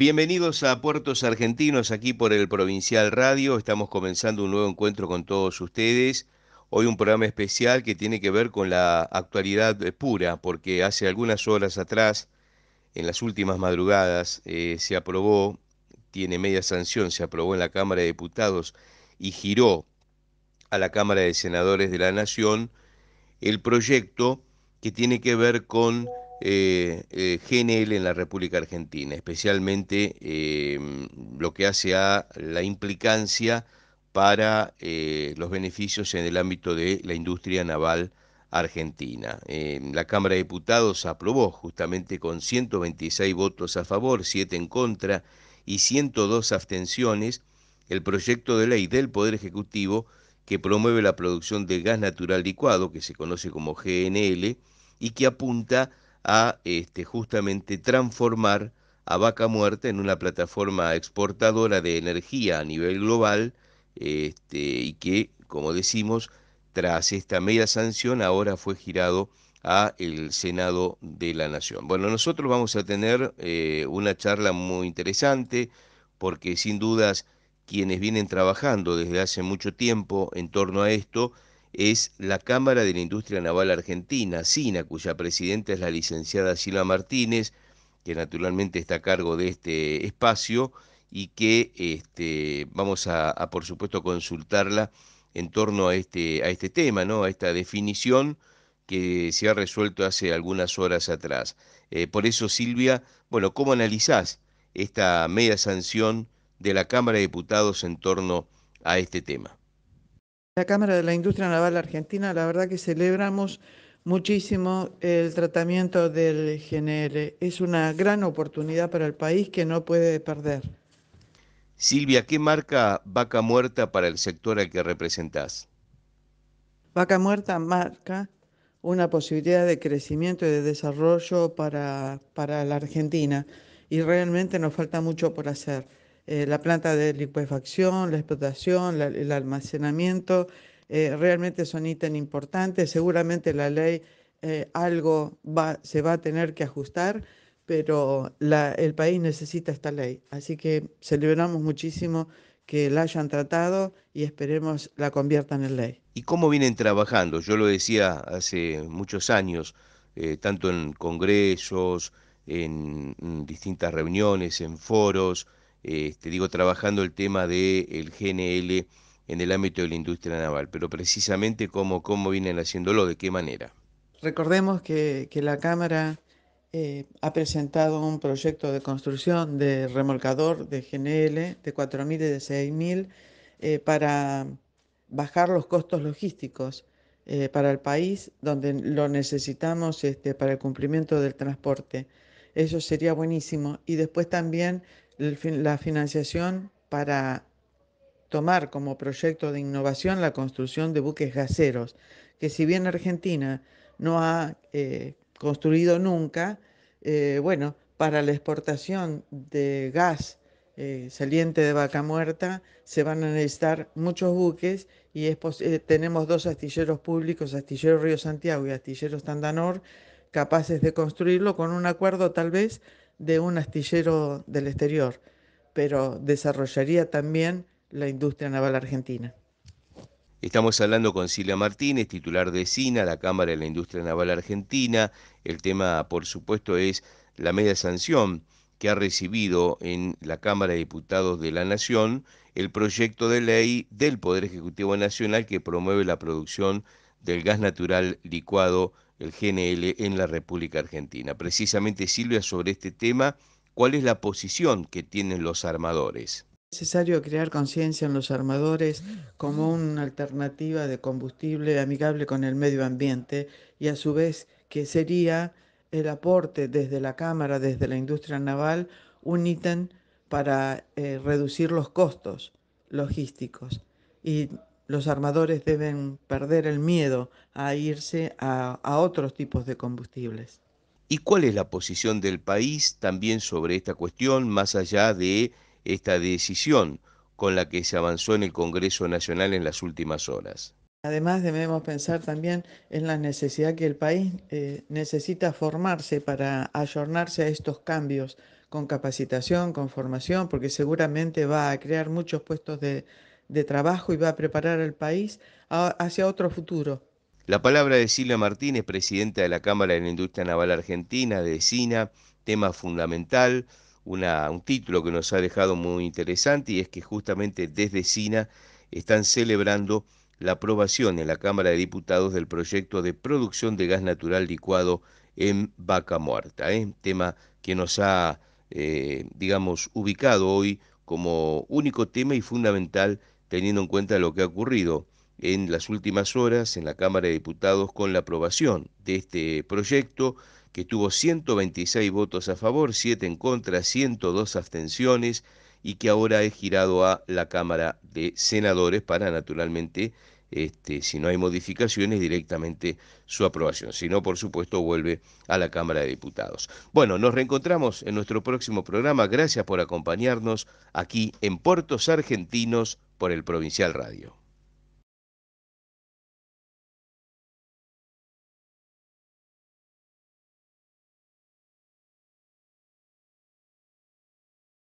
Bienvenidos a Puertos Argentinos, aquí por el Provincial Radio. Estamos comenzando un nuevo encuentro con todos ustedes. Hoy un programa especial que tiene que ver con la actualidad pura, porque hace algunas horas atrás, en las últimas madrugadas, eh, se aprobó, tiene media sanción, se aprobó en la Cámara de Diputados y giró a la Cámara de Senadores de la Nación el proyecto que tiene que ver con eh, eh, GNL en la República Argentina, especialmente em, lo que hace a la implicancia para eh, los beneficios en el ámbito de la industria naval argentina. Em, la Cámara de Diputados aprobó justamente con 126 votos a favor, 7 en contra y 102 abstenciones el proyecto de ley del Poder Ejecutivo que promueve la producción de gas natural licuado, que se conoce como GNL, y que apunta a este, justamente transformar a Vaca Muerta en una plataforma exportadora de energía a nivel global este, y que, como decimos, tras esta media sanción ahora fue girado a el Senado de la Nación. Bueno, nosotros vamos a tener eh, una charla muy interesante porque sin dudas quienes vienen trabajando desde hace mucho tiempo en torno a esto, es la Cámara de la Industria Naval Argentina, SINA, cuya presidenta es la licenciada Silva Martínez, que naturalmente está a cargo de este espacio y que este, vamos a, por supuesto, consultarla en torno a este, a este tema, ¿no? a esta definición que se ha resuelto hace algunas horas atrás. Eh, por eso, Silvia, bueno, ¿cómo analizás esta media sanción de la Cámara de Diputados en torno a este tema? La Cámara de la Industria Naval Argentina, la verdad que celebramos muchísimo el tratamiento del GNL. Es una gran oportunidad para el país que no puede perder. Silvia, ¿qué marca Vaca Muerta para el sector al que representás? Vaca Muerta marca una posibilidad de crecimiento y de desarrollo para, para la Argentina y realmente nos falta mucho por hacer. Eh, la planta de liquefacción, la explotación, el almacenamiento, eh, realmente son ítems importantes. Seguramente la ley eh, algo va, se va a tener que ajustar, pero el país necesita esta ley. Así que celebramos muchísimo que la hayan tratado y esperemos la conviertan en ley. ¿Y cómo vienen trabajando? Yo lo decía hace muchos años, tanto en congresos, en distintas reuniones, en foros, este, digo, trabajando el tema del GNL en el ámbito de la industria naval, pero precisamente cómo, cómo vienen haciéndolo, de qué manera. Recordemos que, la Cámara eh, ha presentado un proyecto de construcción de remolcador de GNL de 4.000 y de 6.000 eh, para bajar los costos logísticos eh, para el país donde lo necesitamos este, para el cumplimiento del transporte. Eso sería buenísimo. Y después también la financiación para tomar como proyecto de innovación la construcción de buques gaseros, que si bien Argentina no ha eh, construido nunca, eh, bueno, para la exportación de gas eh, saliente de vaca muerta se van a necesitar muchos buques y tenemos dos astilleros públicos, Astillero Río Santiago y Astillero Tandanor, capaces de construirlo con un acuerdo tal vez de un astillero del exterior, pero desarrollaría también la industria naval argentina. Estamos hablando con Silvia Martínez, titular de CINA, la Cámara de la Industria Naval Argentina. El tema, por supuesto, es la media sanción que ha recibido en la Cámara de Diputados de la Nación el proyecto de ley del Poder Ejecutivo Nacional que promueve la producción del gas natural licuado el GNL en la República Argentina. Precisamente, Silvia, sobre este tema, ¿cuál es la posición que tienen los armadores? Es necesario crear conciencia en los armadores como una alternativa de combustible amigable con el medio ambiente y a su vez que sería el aporte desde la Cámara, desde la industria naval, un ítem para eh, reducir los costos logísticos y los armadores deben perder el miedo a irse a, otros tipos de combustibles. ¿Y cuál es la posición del país también sobre esta cuestión, más allá de esta decisión con la que se avanzó en el Congreso Nacional en las últimas horas? Además, debemos pensar también en la necesidad que el país eh, necesita formarse para ayornarse a estos cambios con capacitación, con formación, porque seguramente va a crear muchos puestos de, de trabajo y va a preparar al país hacia otro futuro. La palabra de Silvia Martínez, presidenta de la Cámara de la Industria Naval Argentina, de SINA, tema fundamental, un título que nos ha dejado muy interesante y es que justamente desde SINA están celebrando la aprobación en la Cámara de Diputados del proyecto de producción de gas natural licuado en Vaca Muerta, ¿eh? tema que nos ha, eh, digamos, ubicado hoy como único tema y fundamental teniendo en cuenta lo que ha ocurrido en las últimas horas en la Cámara de Diputados con la aprobación de este proyecto que tuvo 126 votos a favor, 7 en contra, 102 abstenciones y que ahora es girado a la Cámara de Senadores para naturalmente este, si no hay modificaciones, directamente su aprobación. Si no, por supuesto, vuelve a la Cámara de Diputados. Bueno, nos reencontramos en nuestro próximo programa. Gracias por acompañarnos aquí en Puertos Argentinos por el Provincial Radio.